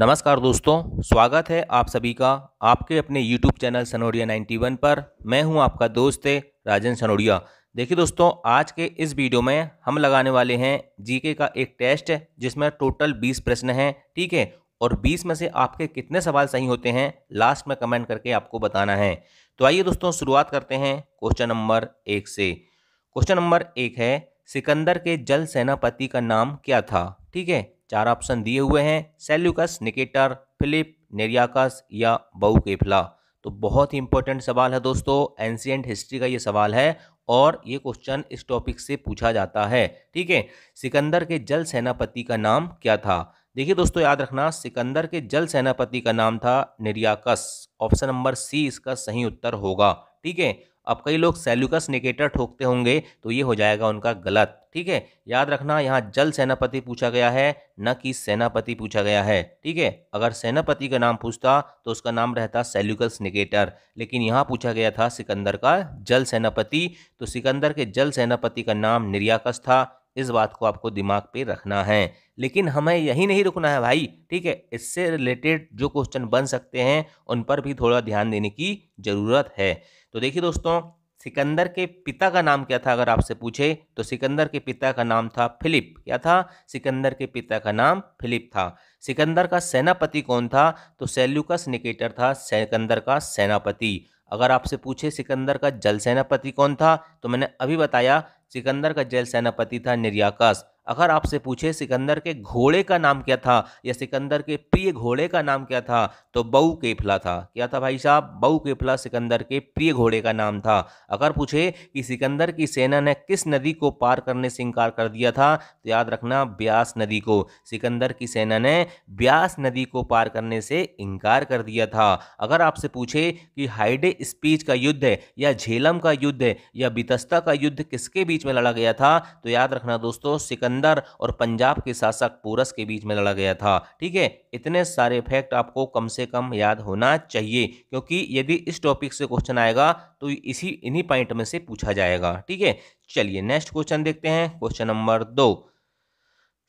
नमस्कार दोस्तों स्वागत है आप सभी का आपके अपने YouTube चैनल सनोडिया 91 पर मैं हूं आपका दोस्त राजन सनोरिया देखिए दोस्तों आज के इस वीडियो में हम लगाने वाले हैं जीके का एक टेस्ट जिसमें टोटल 20 प्रश्न हैं ठीक है और 20 में से आपके कितने सवाल सही होते हैं लास्ट में कमेंट करके आपको बताना है तो आइए दोस्तों शुरुआत करते हैं क्वेश्चन नंबर एक से क्वेश्चन नंबर एक है सिकंदर के जल सेनापति का नाम क्या था ठीक है चार ऑप्शन दिए हुए हैं सेल्यूकस निकेटर फिलिप नेरियाकस या बहुकेफला तो बहुत ही इंपॉर्टेंट सवाल है दोस्तों एंशियंट हिस्ट्री का ये सवाल है और ये क्वेश्चन इस टॉपिक से पूछा जाता है ठीक है सिकंदर के जल सेनापति का नाम क्या था देखिए दोस्तों याद रखना सिकंदर के जल सेनापति का नाम था निर्याकस ऑप्शन नंबर सी इसका सही उत्तर होगा ठीक है अब कई लोग सेल्यूकस निकेटर ठोकते होंगे तो ये हो जाएगा उनका गलत ठीक है याद रखना यहाँ जल सेनापति पूछा गया है न कि सेनापति पूछा गया है ठीक है अगर सेनापति का नाम पूछता तो उसका नाम रहता सेल्यूकस निकेटर लेकिन यहाँ पूछा गया था सिकंदर का जल सेनापति तो सिकंदर के जल सेनापति का नाम निर्याकस था इस बात को आपको दिमाग पे रखना है लेकिन हमें यही नहीं रुकना है भाई ठीक है इससे रिलेटेड जो क्वेश्चन बन सकते हैं उन पर भी थोड़ा ध्यान देने की ज़रूरत है तो देखिए दोस्तों सिकंदर के पिता का नाम क्या था अगर आपसे पूछे तो सिकंदर के पिता का नाम था फिलिप क्या था सिकंदर के पिता का नाम फिलिप था सिकंदर का सेनापति कौन था तो सेल्यूकस निकेटर था सिकंदर का सेनापति अगर आपसे पूछे सिकंदर का जल सेनापति कौन था तो मैंने अभी बताया सिकंदर का जल सेनापति था निर्याकस अगर आपसे पूछे सिकंदर के घोड़े का नाम क्या था या सिकंदर के प्रिय घोड़े का नाम क्या था तो बऊ केफला था क्या था भाई साहब बऊ केफला सिकंदर के प्रिय घोड़े का नाम था अगर पूछे कि सिकंदर की सेना ने किस नदी को पार करने से इनकार कर दिया था तो याद रखना ब्यास नदी को सिकंदर की सेना ने ब्यास नदी को पार करने से इनकार कर दिया था अगर आपसे पूछे कि हाइडे स्पीच का युद्ध है या झेलम का युद्ध या बितस्ता का युद्ध किसके बीच में लड़ा गया था तो याद रखना दोस्तों सिकंदर सिकंदर और पंजाब के शासक पूरस के बीच में लड़ा गया था ठीक है इतने सारे फैक्ट आपको कम से कम याद होना चाहिए क्योंकि यदि इस टॉपिक से क्वेश्चन आएगा तो इसी इन्हीं पॉइंट में से पूछा जाएगा ठीक है चलिए नेक्स्ट क्वेश्चन देखते हैं क्वेश्चन नंबर दो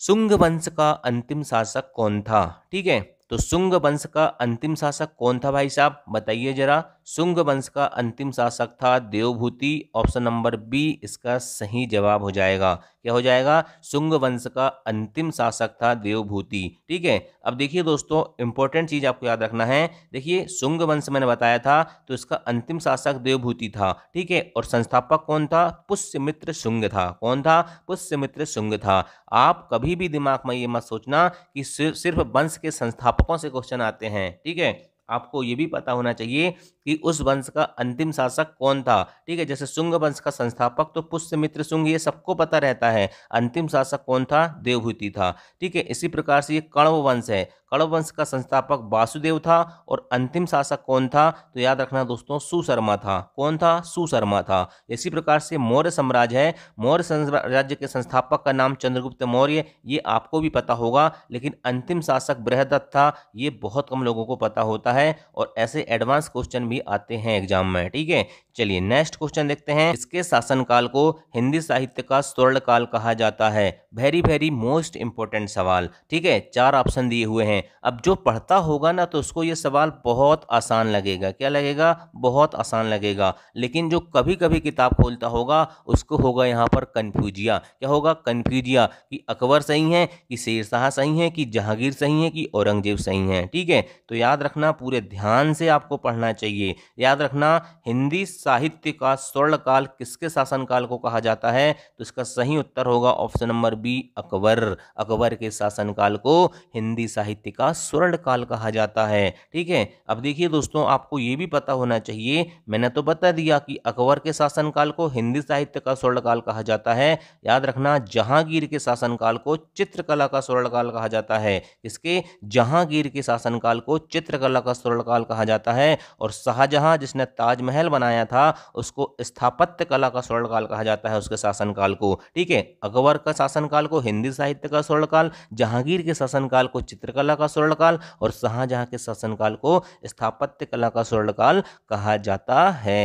सुंग वंश का अंतिम शासक कौन था ठीक है तो सुंग वंश का अंतिम शासक कौन था भाई साहब बताइए जरा शुंग वंश का अंतिम शासक था देवभूति ऑप्शन नंबर बी इसका सही जवाब हो जाएगा क्या हो जाएगा शुंग वंश का अंतिम शासक था देवभूति ठीक है अब देखिए दोस्तों इंपॉर्टेंट चीज आपको याद रखना है देखिए शुंग वंश मैंने बताया था तो इसका अंतिम शासक देवभूति था ठीक है और संस्थापक कौन था पुष्यमित्र शुंग था कौन था पुष्यमित्र शुंग था आप कभी भी दिमाग में ये मत सोचना कि सिर्फ वंश के संस्थापकों से क्वेश्चन आते हैं ठीक है आपको ये भी पता होना चाहिए कि उस वंश का अंतिम शासक कौन था ठीक है जैसे शुंग वंश का संस्थापक तो पुष्यमित्र शुंग ये सबको पता रहता है अंतिम शासक कौन था देवभूति था ठीक है इसी प्रकार से ये कण्व वंश है कण्व वंश का संस्थापक वासुदेव था और अंतिम शासक कौन था तो याद रखना दोस्तों सुशर्मा था कौन था सुशर्मा था इसी प्रकार से मौर्य साम्राज्य है मौर्य साम्राज्य के संस्थापक का नाम चंद्रगुप्त मौर्य ये आपको भी पता होगा लेकिन अंतिम शासक बृहदत्त था ये बहुत कम लोगों को पता होता है और ऐसे एडवांस क्वेश्चन भी भी आते हैं एग्जाम में ठीक है चलिए नेक्स्ट क्वेश्चन देखते हैं इसके शासनकाल को हिंदी साहित्य का स्वर्ण काल कहा जाता है वेरी वेरी मोस्ट इंपॉर्टेंट सवाल ठीक है चार ऑप्शन दिए हुए हैं अब जो पढ़ता होगा ना तो उसको ये सवाल बहुत आसान लगेगा क्या लगेगा बहुत आसान लगेगा लेकिन जो कभी कभी किताब खोलता होगा उसको होगा यहाँ पर कन्फ्यूजिया क्या होगा कन्फ्यूजिया कि अकबर सही है कि शेरशाह सही है कि जहांगीर सही है कि औरंगजेब सही है ठीक है तो याद रखना पूरे ध्यान से आपको पढ़ना चाहिए चाहिए याद रखना हिंदी साहित्य का स्वर्णकाल किसके शासनकाल को कहा जाता है तो इसका सही उत्तर होगा option number B Akbar Akbar के शासनकाल को हिंदी साहित्य का स्वर्णकाल कहा जाता है ठीक है अब देखिए दोस्तों आपको ये भी पता होना चाहिए मैंने तो बता दिया कि अकबर के शासनकाल को हिंदी साहित्य का स्वर्णकाल कहा जाता है याद रखना जहांगीर के शासनकाल को चित्रकला का स्वर्णकाल कहा जाता है इसके जहांगीर के शासनकाल को चित्रकला का स्वर्णकाल कहा जाता है और शाहजहां जिसने ताजमहल बनाया था उसको स्थापत्य कला का स्वर्णकाल कहा जाता है उसके शासनकाल को ठीक है अकबर का शासनकाल को हिंदी साहित्य का स्वर्णकाल जहांगीर के शासनकाल को चित्रकला का स्वर्णकाल और शाहजहां के शासनकाल को स्थापत्य कला का स्वर्णकाल कहा जाता है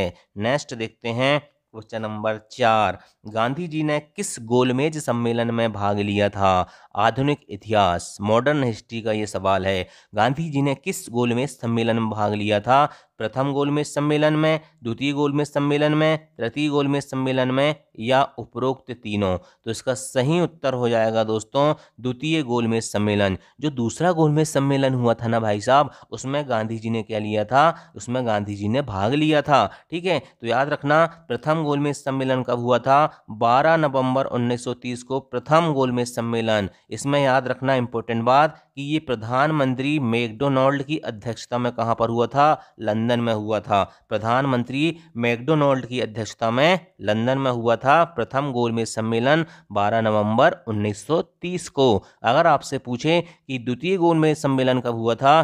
नेक्स्ट देखते हैं क्वेश्चन नंबर चार गांधी जी ने किस गोलमेज सम्मेलन में भाग लिया था आधुनिक इतिहास मॉडर्न हिस्ट्री का ये सवाल है गांधी जी ने किस गोलमेज सम्मेलन में भाग लिया था प्रथम गोलमेज सम्मेलन में द्वितीय गोलमेज सम्मेलन में तृतीय गोलमेज सम्मेलन में या उपरोक्त तीनों तो इसका सही उत्तर हो जाएगा दोस्तों द्वितीय गोलमेज सम्मेलन जो दूसरा गोलमेज सम्मेलन हुआ था ना भाई साहब उसमें गांधी जी ने क्या लिया था उसमें गांधी जी ने भाग लिया था ठीक है तो याद रखना प्रथम गोलमेज सम्मेलन कब हुआ था 12 नवंबर 1930 को प्रथम गोलमेज सम्मेलन इसमें याद रखना इंपॉर्टेंट बात कि ये प्रधानमंत्री मैकडोनाल्ड की अध्यक्षता में कहाँ पर हुआ था लंदन में हुआ था प्रधानमंत्री मैकडोनाल्ड की अध्यक्षता में लंदन में हुआ था प्रथम गोलमेज सम्मेलन 12 नवंबर 1930 को अगर आपसे पूछें कि द्वितीय गोलमेज सम्मेलन कब हुआ था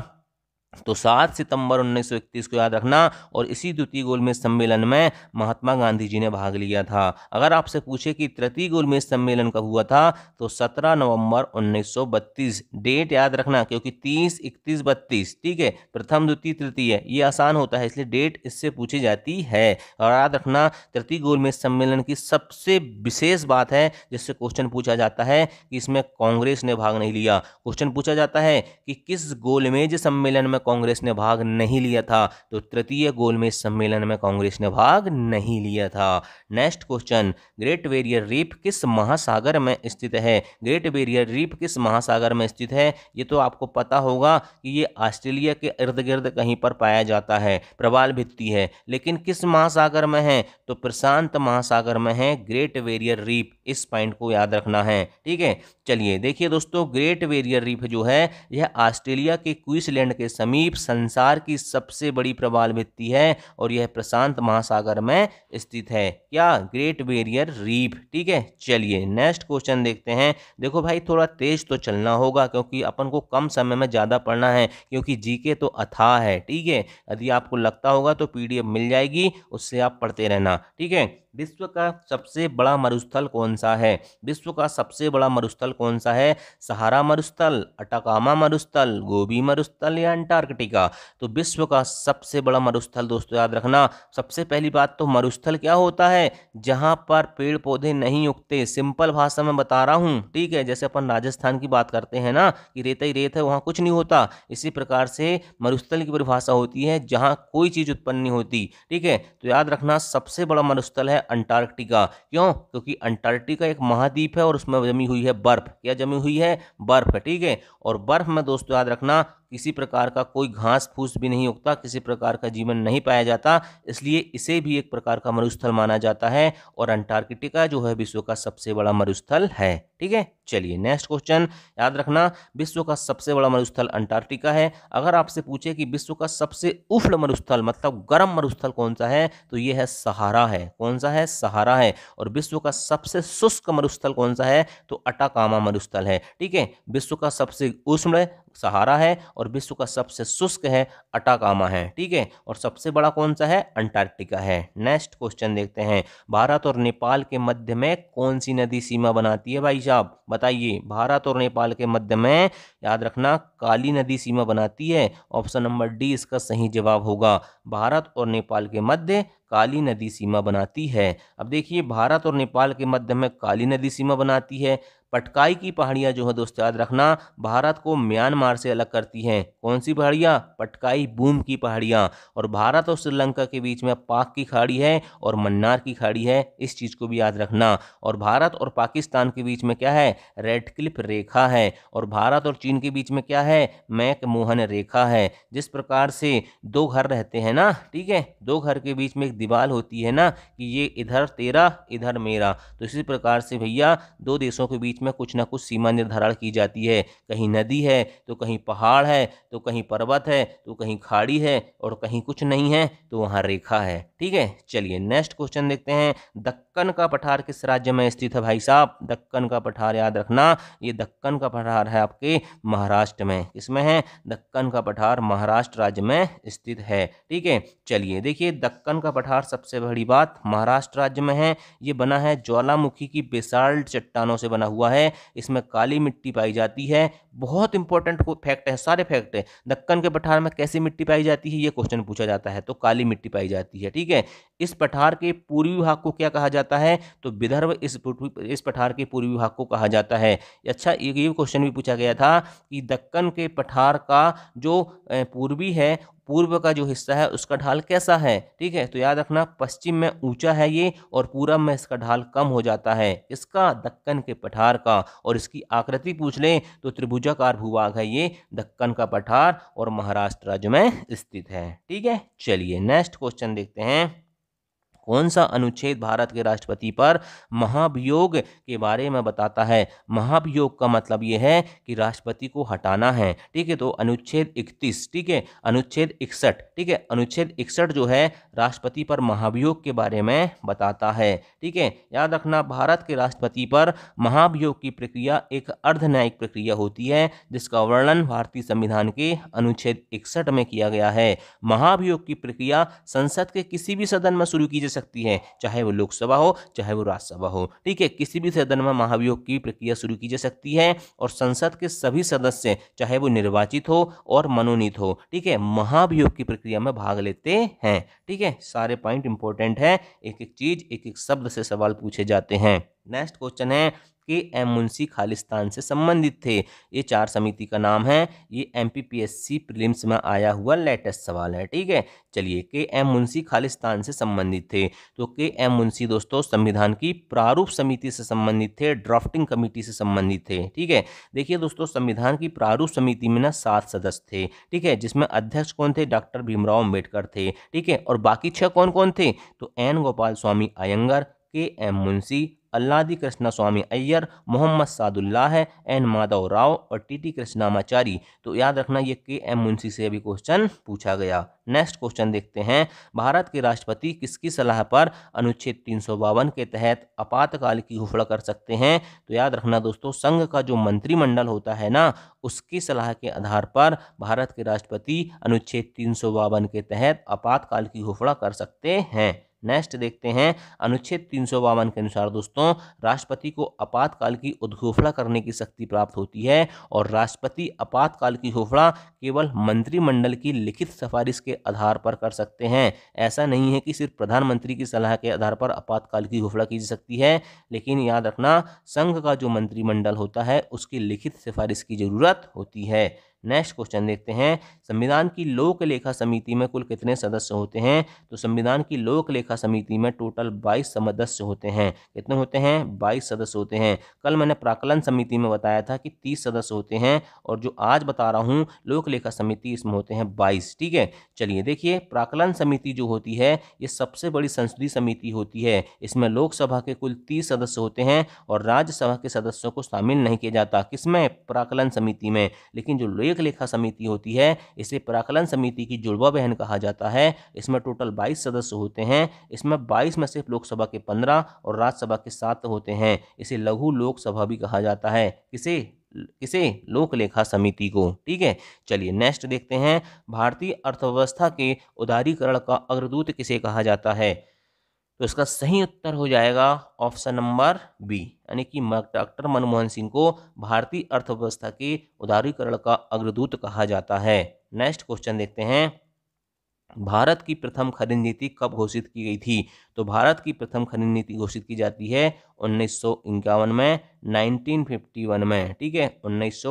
तो सात सितंबर 1931 को याद रखना और इसी द्वितीय गोलमेज सम्मेलन में महात्मा गांधी जी ने भाग लिया था अगर आपसे पूछे कि तृतीय गोलमेज सम्मेलन कब हुआ था तो 17 नवंबर 1932 डेट याद रखना क्योंकि 30 31 बत्तीस ठीक है प्रथम द्वितीय तृतीय ये आसान होता है इसलिए डेट इससे पूछी जाती है और याद रखना तृतीय गोलमेज सम्मेलन की सबसे विशेष बात है जिससे क्वेश्चन पूछा जाता है कि इसमें कांग्रेस ने भाग नहीं लिया क्वेश्चन पूछा जाता है कि किस गोलमेज सम्मेलन में में कांग्रेस ने भाग नहीं लिया था तो तृतीय गोलमेज सम्मेलन में कांग्रेस ने भाग नहीं लिया था next question great barrier reef किस महासागर में स्थित है ग्रेट बैरियर रीप किस महासागर में स्थित है ये तो आपको पता होगा कि ये ऑस्ट्रेलिया के इर्द गिर्द कहीं पर पाया जाता है प्रवाल भित्ति है लेकिन किस महासागर में है तो प्रशांत महासागर में है ग्रेट वेरियर रीप इस पॉइंट को याद रखना है ठीक है चलिए देखिए दोस्तों ग्रेट वेरियर रीफ जो है यह ऑस्ट्रेलिया के क्विसलैंड के समीप संसार की सबसे बड़ी प्रवाल भित्ति है और यह प्रशांत महासागर में स्थित है क्या ग्रेट वेरियर रीफ ठीक है चलिए नेक्स्ट क्वेश्चन देखते हैं देखो भाई थोड़ा तेज तो चलना होगा क्योंकि अपन को कम समय में ज़्यादा पढ़ना है क्योंकि जी तो अथाह है ठीक है यदि आपको लगता होगा तो पी मिल जाएगी उससे आप पढ़ते रहना ठीक है विश्व का सबसे बड़ा मरुस्थल कौन सा है विश्व का सबसे बड़ा मरुस्थल कौन सा है सहारा मरुस्थल अटाकामा मरुस्थल गोभी मरुस्थल या अंटार्कटिका तो विश्व का सबसे बड़ा मरुस्थल दोस्तों याद रखना सबसे पहली बात तो मरुस्थल क्या होता है जहाँ पर पेड़ पौधे नहीं उगते सिंपल भाषा में बता रहा हूँ ठीक है जैसे अपन राजस्थान की बात करते हैं ना कि रेत ही रेत है वहाँ कुछ नहीं होता इसी प्रकार से मरुस्थल की परिभाषा होती है जहाँ कोई चीज़ उत्पन्न नहीं होती ठीक है तो याद रखना सबसे बड़ा मरुस्थल है अंटार्कटिका क्यों क्योंकि अंटार्कटिका एक महाद्वीप है और उसमें जमी हुई है बर्फ क्या जमी हुई है बर्फ ठीक है और बर्फ में दोस्तों याद रखना किसी प्रकार का कोई घास फूस भी नहीं उगता किसी प्रकार का जीवन नहीं पाया जाता इसलिए इसे भी एक प्रकार का मरुस्थल माना जाता है और अंटार्कटिका जो है विश्व का सबसे बड़ा मरुस्थल है ठीक है चलिए नेक्स्ट क्वेश्चन याद रखना विश्व का सबसे बड़ा मरुस्थल अंटार्कटिका है अगर आपसे पूछे कि विश्व का सबसे उफ्ल मरुस्थल मतलब गर्म मरुस्थल कौन सा है तो यह है सहारा है कौन सा है सहारा है और विश्व का सबसे शुष्क मरुस्थल कौन सा है तो अटाकामा मरुस्थल है ठीक है विश्व का सबसे उष्ण सहारा है और विश्व का सबसे शुष्क है अटाकामा है ठीक है और सबसे बड़ा कौन सा है अंटार्कटिका है नेक्स्ट क्वेश्चन देखते हैं भारत और नेपाल के मध्य में कौन सी नदी सीमा बनाती है भाई साहब बताइए भारत और नेपाल के मध्य में याद रखना काली नदी सीमा बनाती है ऑप्शन नंबर डी इसका सही जवाब होगा भारत और नेपाल के मध्य काली नदी सीमा बनाती है अब देखिए भारत और नेपाल के मध्य में काली नदी सीमा बनाती है पटकाई की पहाड़ियाँ जो है दोस्तों याद रखना भारत को म्यांमार से अलग करती हैं कौन सी पहाड़ियाँ पटकाई बूम की पहाड़ियाँ और भारत और श्रीलंका के बीच में पाक की खाड़ी है और मन्नार की खाड़ी है इस चीज़ को भी याद रखना और भारत और पाकिस्तान के बीच में क्या है रेड क्लिप रेखा है और भारत और चीन के बीच में क्या है मैक मोहन रेखा है जिस प्रकार से दो घर रहते हैं ना ठीक है दो घर के बीच में एक दीवार होती है ना कि ये इधर तेरा इधर मेरा तो इसी प्रकार से भैया दो देशों के बीच में कुछ ना कुछ सीमा निर्धारण की जाती है कहीं नदी है तो कहीं पहाड़ है तो कहीं पर्वत है तो कहीं खाड़ी है और कहीं कुछ नहीं है तो वहाँ रेखा है ठीक है चलिए नेक्स्ट क्वेश्चन देखते हैं दक्कन का पठार किस राज्य में स्थित है भाई साहब दक्कन का पठार याद रखना ये दक्कन का पठार है आपके महाराष्ट्र में इसमें है दक्कन का पठार महाराष्ट्र राज्य में स्थित है ठीक है चलिए देखिए दक्कन का पठार सबसे बड़ी बात महाराष्ट्र राज्य में है ये बना है ज्वालामुखी की बेसाल्ट चट्टानों से बना हुआ हुआ है इसमें काली मिट्टी पाई जाती है बहुत इंपॉर्टेंट फैक्ट है सारे फैक्ट है दक्कन के पठार में कैसी मिट्टी पाई जाती है ये क्वेश्चन पूछा जाता है तो काली मिट्टी पाई जाती है ठीक है इस पठार के पूर्वी भाग को क्या कहा जाता है तो विदर्भ इस इस पठार के पूर्वी भाग को कहा जाता है अच्छा ये क्वेश्चन भी पूछा गया था कि दक्कन के पठार का जो पूर्वी है पूर्व का जो हिस्सा है उसका ढाल कैसा है ठीक है तो याद रखना पश्चिम में ऊंचा है ये और पूर्व में इसका ढाल कम हो जाता है इसका दक्कन के पठार का और इसकी आकृति पूछ लें तो त्रिभुजाकार भूभाग है ये दक्कन का पठार और महाराष्ट्र राज्य में स्थित है ठीक है चलिए नेक्स्ट क्वेश्चन देखते हैं कौन सा अनुच्छेद भारत के राष्ट्रपति पर महाभियोग के बारे में बताता है महाभियोग का मतलब यह है कि राष्ट्रपति को हटाना है ठीक है तो अनुच्छेद इकतीस ठीक है अनुच्छेद इकसठ ठीक है अनुच्छेद इकसठ जो है राष्ट्रपति पर महाभियोग के बारे में बताता है ठीक है याद रखना भारत के राष्ट्रपति पर महाभियोग की प्रक्रिया एक अर्ध न्यायिक प्रक्रिया होती है जिसका वर्णन भारतीय संविधान के अनुच्छेद इकसठ में किया गया है महाभियोग की प्रक्रिया संसद के किसी भी सदन में शुरू की जा सकती सकती है चाहे वो लोकसभा हो चाहे वो राज्यसभा हो ठीक है किसी भी सदन में महाभियोग की प्रक्रिया शुरू की जा सकती है और संसद के सभी सदस्य चाहे वो निर्वाचित हो और मनोनीत हो ठीक है महाभियोग की प्रक्रिया में भाग लेते हैं ठीक है सारे पॉइंट इंपॉर्टेंट है एक एक चीज एक एक शब्द से सवाल पूछे जाते हैं नेक्स्ट क्वेश्चन है के एम मुंशी खालिस्तान से संबंधित थे ये चार समिति का नाम है ये M P P S C prelims में आया हुआ लेटेस्ट सवाल है ठीक है चलिए के एम मुंशी खालिस्तान से संबंधित थे तो के एम मुंशी दोस्तों संविधान की प्रारूप समिति से संबंधित थे ड्राफ्टिंग कमेटी से संबंधित थे ठीक है देखिए दोस्तों संविधान की प्रारूप समिति में ना सात सदस्य थे ठीक है जिसमें अध्यक्ष कौन थे डॉक्टर भीमराव अम्बेडकर थे ठीक है और बाकी छह कौन कौन थे तो N Gopal Swami Ayyangar K M Munshi Alladi Krishna Swami Ayyar Mohammad Saadullah है एन माधव राव और टी टी कृष्णामाचारी तो याद रखना ये के एम मुंशी से भी क्वेश्चन पूछा गया नेक्स्ट क्वेश्चन देखते हैं भारत के राष्ट्रपति किसकी सलाह पर अनुच्छेद तीन के तहत आपातकाल की घोषणा कर सकते हैं तो याद रखना दोस्तों संघ का जो मंत्रिमंडल होता है ना उसकी सलाह के आधार पर भारत के राष्ट्रपति अनुच्छेद तीन के तहत आपातकाल की घोषणा कर सकते हैं नेक्स्ट देखते हैं अनुच्छेद तीन के अनुसार दोस्तों राष्ट्रपति को आपातकाल की उद्घोषणा करने की शक्ति प्राप्त होती है और राष्ट्रपति आपातकाल की घोषणा केवल मंत्रिमंडल की लिखित सिफारिश के आधार पर कर सकते हैं ऐसा नहीं है कि सिर्फ प्रधानमंत्री की सलाह के आधार पर आपातकाल की घोषणा की जा सकती है लेकिन याद रखना संघ का जो मंत्रिमंडल होता है उसकी लिखित सिफारिश की ज़रूरत होती है नेक्स्ट क्वेश्चन देखते हैं संविधान की लोक लेखा समिति में कुल कितने सदस्य होते हैं तो संविधान की लोक लेखा समिति में टोटल बाईस सदस्य होते हैं कितने होते हैं बाईस सदस्य होते हैं कल मैंने प्राकलन समिति में बताया था कि तीस सदस्य होते हैं और जो आज बता रहा हूँ लोक लेखा समिति इसमें होते हैं बाईस ठीक है चलिए देखिए प्राकलन समिति जो होती है ये सबसे बड़ी संसदीय समिति होती है इसमें लोकसभा के कुल तीस सदस्य होते हैं और राज्यसभा के सदस्यों को शामिल नहीं किया जाता किसमें प्राकलन समिति में लेकिन जो एक लेखा समिति होती है इसे प्राकलन समिति की जुड़वा बहन कहा जाता है इसमें टोटल 22 सदस्य होते हैं इसमें 22 में सिर्फ लोकसभा के 15 और राज्यसभा के सात होते हैं इसे लघु लोकसभा भी कहा जाता है किसे किसे लोक लेखा समिति को ठीक है चलिए नेक्स्ट देखते हैं भारतीय अर्थव्यवस्था के उदारीकरण का अग्रदूत किसे कहा जाता है तो इसका सही उत्तर हो जाएगा ऑप्शन नंबर बी यानी कि डॉक्टर मनमोहन सिंह को भारतीय अर्थव्यवस्था के उदारीकरण का अग्रदूत कहा जाता है नेक्स्ट क्वेश्चन देखते हैं भारत की प्रथम खनिज नीति कब घोषित की गई थी तो भारत की प्रथम खनिज नीति घोषित की जाती है उन्नीस में 1951 में ठीक है उन्नीस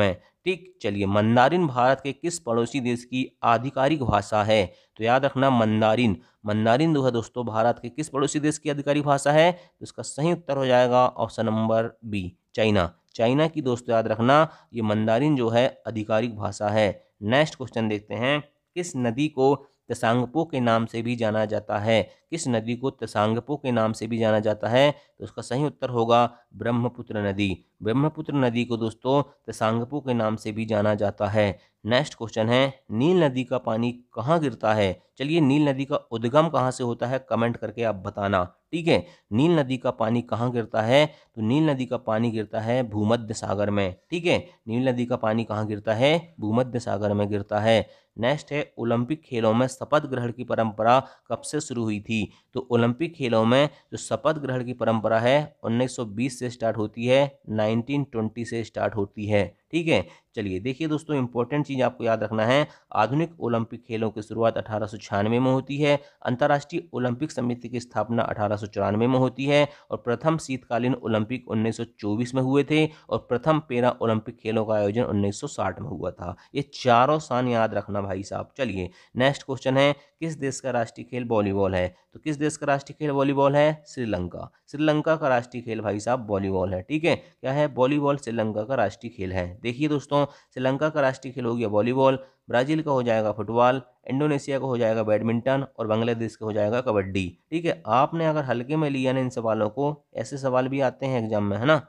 में ठीक चलिए मंदारिन भारत के किस पड़ोसी देश की आधिकारिक भाषा है तो याद रखना मंदारिन मंदारिन जो है दोस्तों भारत के किस पड़ोसी देश की आधिकारिक भाषा है तो इसका सही उत्तर हो जाएगा option number B China China की दोस्तों याद रखना ये मंदारिन जो है आधिकारिक भाषा है नेक्स्ट क्वेश्चन देखते हैं किस नदी को तसांगपो के नाम से भी जाना जाता है किस नदी को तसांगपो के नाम से भी जाना जाता है तो उसका सही उत्तर होगा ब्रह्मपुत्र नदी ब्रह्मपुत्र नदी को दोस्तों तसांगपो के नाम से भी जाना जाता है नेक्स्ट क्वेश्चन है नील नदी का पानी कहाँ गिरता है चलिए नील नदी का उद्गम कहाँ से होता है कमेंट करके आप बताना ठीक है नील नदी का पानी कहाँ गिरता है तो नील नदी का पानी गिरता है भूमध्य सागर में ठीक है नील नदी का पानी कहाँ गिरता है भूमध्य सागर में गिरता है नेक्स्ट है ओलंपिक खेलों में शपथ ग्रहण की परंपरा कब से शुरू हुई थी तो ओलंपिक खेलों में जो शपथ ग्रहण की परंपरा है 1920 से स्टार्ट होती है 1920 से स्टार्ट होती है ठीक है चलिए देखिए दोस्तों इंपॉर्टेंट चीज़ आपको याद रखना है आधुनिक ओलंपिक खेलों की शुरुआत अठारह में होती है अंतर्राष्ट्रीय ओलंपिक समिति की स्थापना अठारह में होती है और प्रथम शीतकालीन ओलंपिक 1924 में हुए थे और प्रथम पेरा ओलंपिक खेलों का आयोजन 1960 में हुआ था ये चारों स्थान याद रखना भाई साहब चलिए नेक्स्ट क्वेश्चन है किस देश का राष्ट्रीय खेल वॉलीबॉल है तो किस देश का राष्ट्रीय खेल वॉलीबॉल है श्रीलंका श्रीलंका का राष्ट्रीय खेल भाई साहब वॉलीबॉल है ठीक है क्या है वॉलीबॉल श्रीलंका का राष्ट्रीय खेल है देखिए दोस्तों श्रीलंका का राष्ट्रीय खेल हो गया वॉलीबॉल ब्राजील का हो जाएगा फुटबॉल इंडोनेशिया का हो जाएगा बैडमिंटन और बांग्लादेश का हो जाएगा कबड्डी ठीक है आपने अगर हल्के में लिया ना इन सवालों को ऐसे सवाल भी आते हैं एग्जाम में है ना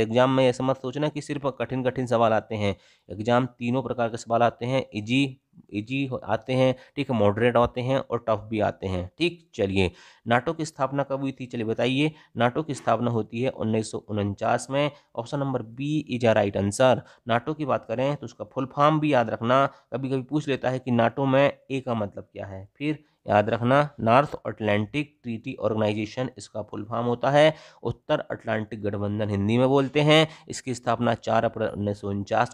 एग्जाम में ऐसा मत सोचना कि सिर्फ कठिन कठिन सवाल आते हैं एग्जाम तीनों प्रकार के सवाल आते हैं इजी इजी आते हैं ठीक है मॉडरेट आते हैं और टफ भी आते हैं ठीक चलिए नाटो की स्थापना कब हुई थी चलिए बताइए नाटो की स्थापना होती है उन्नीस में option number B is a right answer NATO की बात करें तो उसका फुल फॉर्म भी याद रखना कभी कभी पूछ लेता है कि नाटो में ए का मतलब क्या है फिर याद रखना नॉर्थ अटलांटिक ट्रीटी ऑर्गेनाइजेशन इसका फुल फॉर्म होता है उत्तर अटलांटिक गठबंधन हिंदी में बोलते हैं इसकी स्थापना चार अप्रैल उन्नीस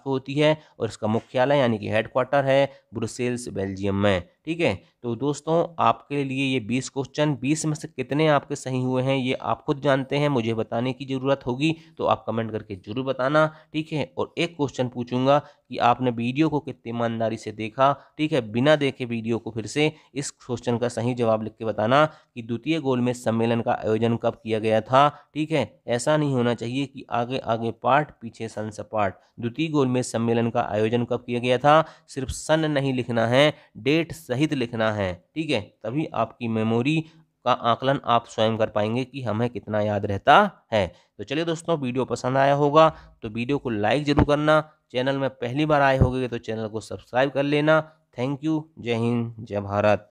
को होती है और इसका मुख्यालय यानी कि हेडक्वार्टर है ब्रुसेल्स बेल्जियम में ठीक है तो दोस्तों आपके लिए ये बीस क्वेश्चन बीस में से कितने आपके सही हुए हैं ये आप खुद जानते हैं मुझे बताने की ज़रूरत होगी तो आप कमेंट करके जरूर बताना ठीक है और एक क्वेश्चन पूछूंगा कि आपने वीडियो को कितनी ईमानदारी से देखा ठीक है बिना देखे वीडियो को फिर से इस क्वेश्चन का सही जवाब लिख के बताना कि द्वितीय गोल में सम्मेलन का आयोजन कब किया गया था ठीक है ऐसा नहीं होना चाहिए कि आगे आगे पार्ट पीछे सन सपाट द्वितीय गोल में सम्मेलन का आयोजन कब किया गया था सिर्फ सन नहीं लिखना है डेट सही सहित लिखना है ठीक है तभी आपकी मेमोरी का आकलन आप स्वयं कर पाएंगे कि हमें कितना याद रहता है तो चलिए दोस्तों वीडियो पसंद आया होगा तो वीडियो को लाइक ज़रूर करना चैनल में पहली बार आए होगे तो चैनल को सब्सक्राइब कर लेना थैंक यू जय हिंद जय भारत